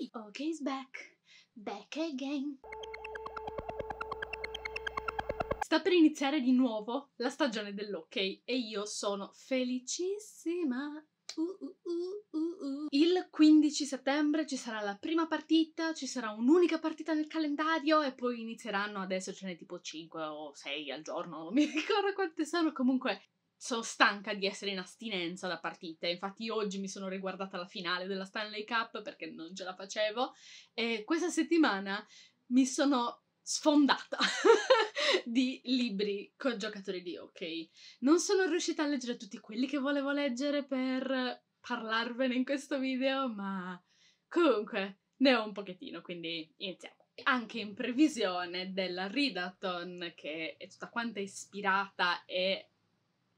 Hey! Okay, it's back. Back again. Sta per iniziare di nuovo la stagione dell'ok e io sono felicissima. Uh, uh, uh, uh, uh. Il 15 settembre ci sarà la prima partita, ci sarà un'unica partita nel calendario e poi inizieranno adesso ce n'è tipo 5 o 6 al giorno, non mi ricordo quante sono, comunque sono stanca di essere in astinenza da partite. Infatti, oggi mi sono riguardata la finale della Stanley Cup perché non ce la facevo. E questa settimana mi sono sfondata di libri con giocatori di OK. Non sono riuscita a leggere tutti quelli che volevo leggere per parlarvene in questo video, ma comunque ne ho un pochettino, quindi iniziamo anche in previsione della Readathon che è tutta quanta ispirata e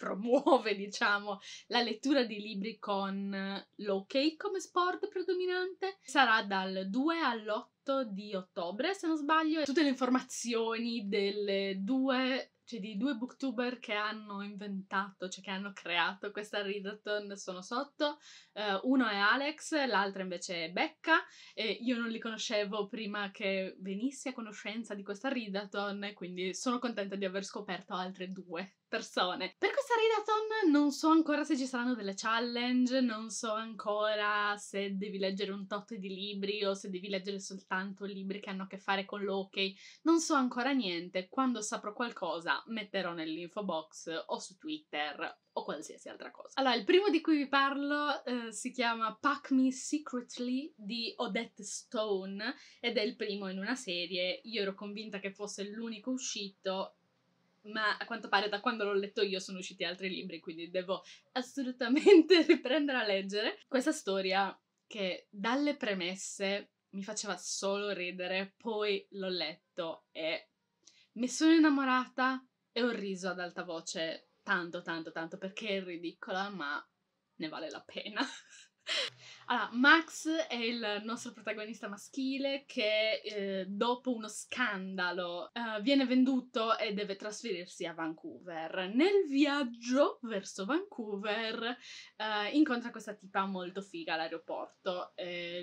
promuove, diciamo, la lettura di libri con eh, l'ok come sport predominante. Sarà dal 2 all'8 di ottobre, se non sbaglio. Tutte le informazioni delle due cioè di due booktuber che hanno inventato, cioè che hanno creato questa readathon sono sotto. Uh, uno è Alex, l'altro invece è Becca. E io non li conoscevo prima che venissi a conoscenza di questa readathon, quindi sono contenta di aver scoperto altre due persone. Per questa readathon non so ancora se ci saranno delle challenge, non so ancora se devi leggere un tot di libri o se devi leggere soltanto libri che hanno a che fare con l'ok, non so ancora niente. Quando saprò qualcosa metterò nell'info box o su Twitter o qualsiasi altra cosa. Allora, il primo di cui vi parlo eh, si chiama Pack Me Secretly di Odette Stone ed è il primo in una serie. Io ero convinta che fosse l'unico uscito ma a quanto pare da quando l'ho letto io sono usciti altri libri, quindi devo assolutamente riprendere a leggere questa storia che dalle premesse mi faceva solo ridere, poi l'ho letto e mi sono innamorata e ho riso ad alta voce tanto, tanto, tanto perché è ridicola, ma ne vale la pena. Allora, Max è il nostro protagonista maschile che eh, dopo uno scandalo eh, viene venduto e deve trasferirsi a Vancouver. Nel viaggio verso Vancouver eh, incontra questa tipa molto figa all'aeroporto.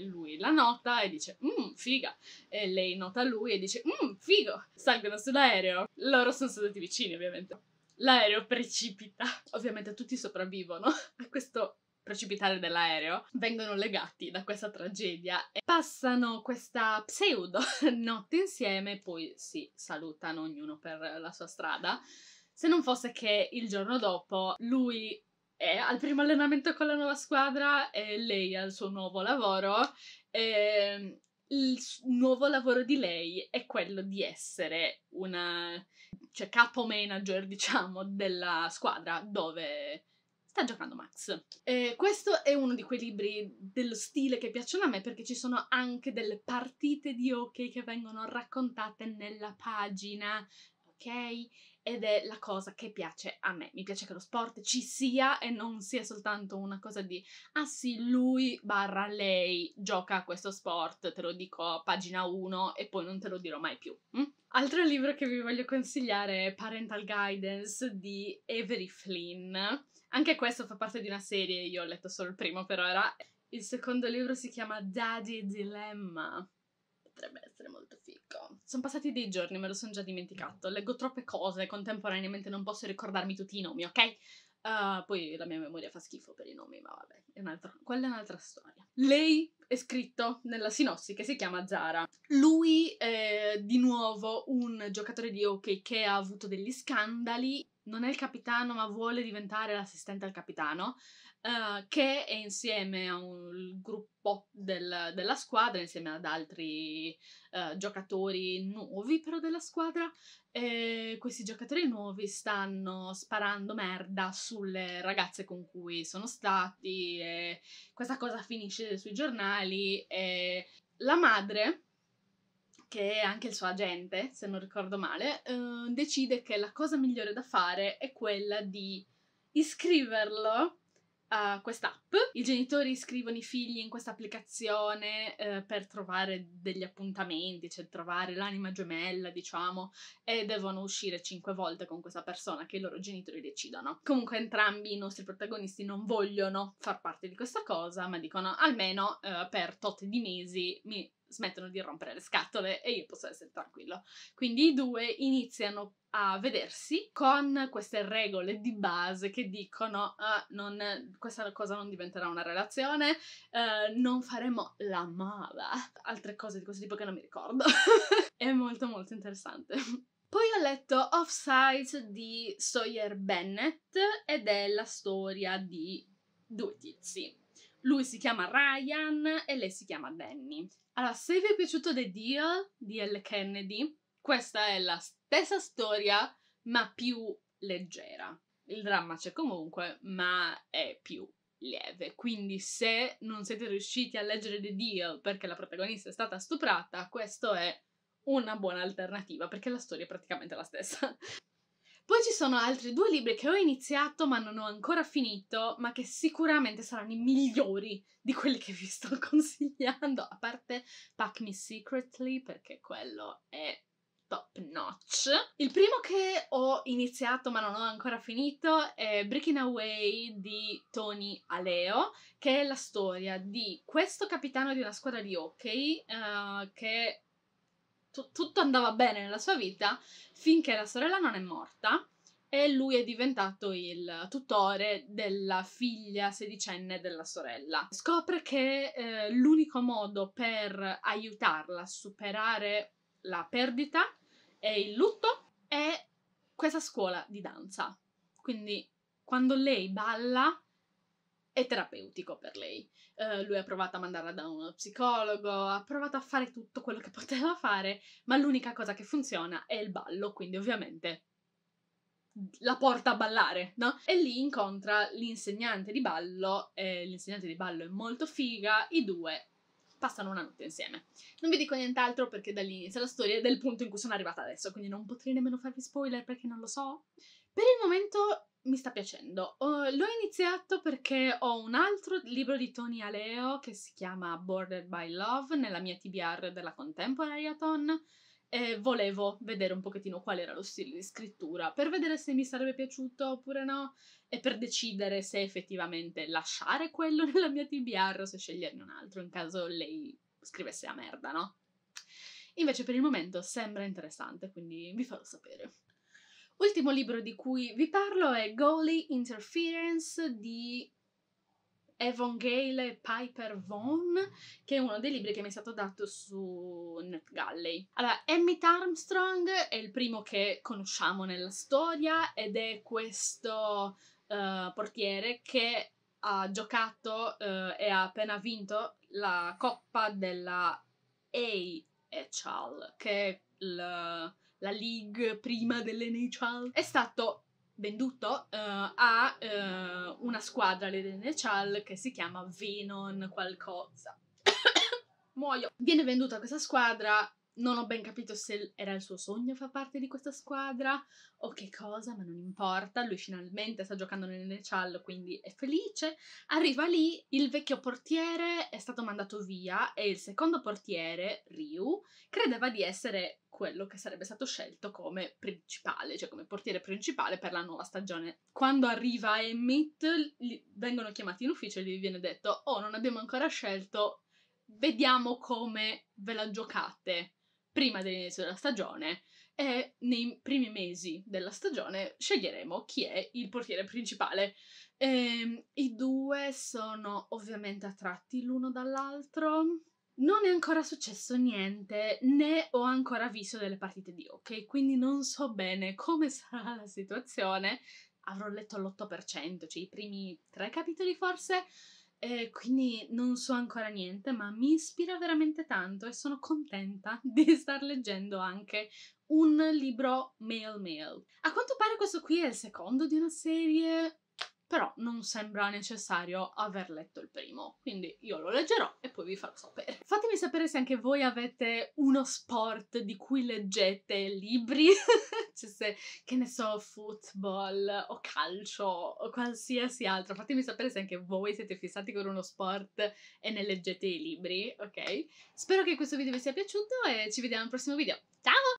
lui la nota e dice mmm figa e lei nota lui e dice mmm figo. Salgono sull'aereo. Loro sono seduti vicini ovviamente. L'aereo precipita. Ovviamente tutti sopravvivono a questo precipitare dell'aereo, vengono legati da questa tragedia e passano questa pseudo notte insieme, poi si salutano ognuno per la sua strada. Se non fosse che il giorno dopo lui è al primo allenamento con la nuova squadra e lei al suo nuovo lavoro e ehm, il nuovo lavoro di lei è quello di essere una cioè capo manager, diciamo, della squadra dove sta giocando Max. E questo è uno di quei libri dello stile che piacciono a me perché ci sono anche delle partite di hockey che vengono raccontate nella pagina, ok? Ed è la cosa che piace a me. Mi piace che lo sport ci sia e non sia soltanto una cosa di ah sì, lui barra lei gioca a questo sport, te lo dico a pagina 1 e poi non te lo dirò mai più. Hm? Altro libro che vi voglio consigliare è Parental Guidance di Avery Flynn anche questo fa parte di una serie, io ho letto solo il primo per ora. Il secondo libro si chiama Daddy Dilemma. Potrebbe essere molto figo. Sono passati dei giorni, me lo sono già dimenticato. Leggo troppe cose contemporaneamente, non posso ricordarmi tutti i nomi, ok? Uh, poi la mia memoria fa schifo per i nomi, ma vabbè, è quella è un'altra storia. Lei è scritto nella sinossi che si chiama Zara. Lui è di nuovo un giocatore di hockey che ha avuto degli scandali non è il capitano, ma vuole diventare l'assistente al capitano. Eh, che è insieme a un gruppo del, della squadra, insieme ad altri uh, giocatori nuovi però della squadra. E questi giocatori nuovi stanno sparando merda sulle ragazze con cui sono stati e questa cosa finisce sui giornali e la madre che è anche il suo agente, se non ricordo male, eh, decide che la cosa migliore da fare è quella di iscriverlo a quest'app. I genitori scrivono i figli in questa applicazione eh, per trovare degli appuntamenti, cioè trovare l'anima gemella, diciamo, e devono uscire cinque volte con questa persona che i loro genitori decidono. Comunque entrambi i nostri protagonisti non vogliono far parte di questa cosa, ma dicono almeno eh, per tot di mesi mi smettono di rompere le scatole e io posso essere tranquillo. Quindi i due iniziano a vedersi con queste regole di base che dicono ah, non, questa cosa non diventerà una relazione, eh, non faremo la mala, altre cose di questo tipo che non mi ricordo. È molto molto interessante. Poi ho letto Offside di Sawyer Bennett ed è la storia di due tizi lui si chiama Ryan e lei si chiama Danny. Allora, se vi è piaciuto The Deal di L. Kennedy, questa è la stessa storia, ma più leggera. Il dramma c'è comunque, ma è più lieve. Quindi se non siete riusciti a leggere The Deal perché la protagonista è stata stuprata, questo è una buona alternativa perché la storia è praticamente la stessa. Poi ci sono altri due libri che ho iniziato ma non ho ancora finito, ma che sicuramente saranno i migliori di quelli che vi sto consigliando, a parte Pack Me Secretly perché quello è top notch. Il primo che ho iniziato ma non ho ancora finito è Breaking Away di Tony Aleo, che è la storia di questo capitano di una squadra di hockey uh, che tutto andava bene nella sua vita finché la sorella non è morta e lui è diventato il tutore della figlia sedicenne della sorella. Scopre che eh, l'unico modo per aiutarla a superare la perdita e il lutto è questa scuola di danza. Quindi quando lei balla è terapeutico per lei. Uh, lui ha provato a mandarla da uno psicologo, ha provato a fare tutto quello che poteva fare, ma l'unica cosa che funziona è il ballo, quindi ovviamente la porta a ballare, no? E lì incontra l'insegnante di ballo, eh, l'insegnante di ballo è molto figa, i due passano una notte insieme. Non vi dico nient'altro perché da lì inizia la storia del punto in cui sono arrivata adesso, quindi non potrei nemmeno farvi spoiler perché non lo so. Per il momento mi sta piacendo. Uh, l'ho iniziato perché ho un altro libro di Tony Aleo che si chiama Bordered by Love nella mia TBR della Contemporary Aton e volevo vedere un pochettino qual era lo stile di scrittura per vedere se mi sarebbe piaciuto oppure no e per decidere se effettivamente lasciare quello nella mia TBR o se sceglierne un altro in caso lei scrivesse a merda, no? Invece per il momento sembra interessante, quindi vi farò sapere. Ultimo libro di cui vi parlo è Goalie Interference di Evon Piper Vaughan, che è uno dei libri che mi è stato dato su NetGalley. Allora, Emmett Armstrong è il primo che conosciamo nella storia ed è questo uh, portiere che ha giocato uh, e ha appena vinto la coppa della AHL, che è il la league prima dell'NHL, è stato venduto uh, a uh, una squadra dell'NHL che si chiama Venon qualcosa. Muoio. Viene venduta questa squadra non ho ben capito se era il suo sogno far parte di questa squadra o che cosa, ma non importa, lui finalmente sta giocando nel Nechal, quindi è felice. Arriva lì, il vecchio portiere è stato mandato via e il secondo portiere, Ryu, credeva di essere quello che sarebbe stato scelto come principale, cioè come portiere principale per la nuova stagione. Quando arriva Emmett, vengono chiamati in ufficio e gli viene detto "Oh, non abbiamo ancora scelto, vediamo come ve la giocate" prima dell'inizio della stagione e nei primi mesi della stagione sceglieremo chi è il portiere principale. Ehm, I due sono ovviamente attratti l'uno dall'altro. Non è ancora successo niente, né ho ancora visto delle partite di hockey, quindi non so bene come sarà la situazione. Avrò letto l'8%, cioè i primi tre capitoli forse, eh, quindi non so ancora niente, ma mi ispira veramente tanto e sono contenta di star leggendo anche un libro male male. A quanto pare questo qui è il secondo di una serie però non sembra necessario aver letto il primo, quindi io lo leggerò e poi vi farò sapere. Fatemi sapere se anche voi avete uno sport di cui leggete libri, cioè se, che ne so, football o calcio o qualsiasi altro, fatemi sapere se anche voi siete fissati con uno sport e ne leggete i libri, ok? Spero che questo video vi sia piaciuto e ci vediamo al prossimo video. Ciao!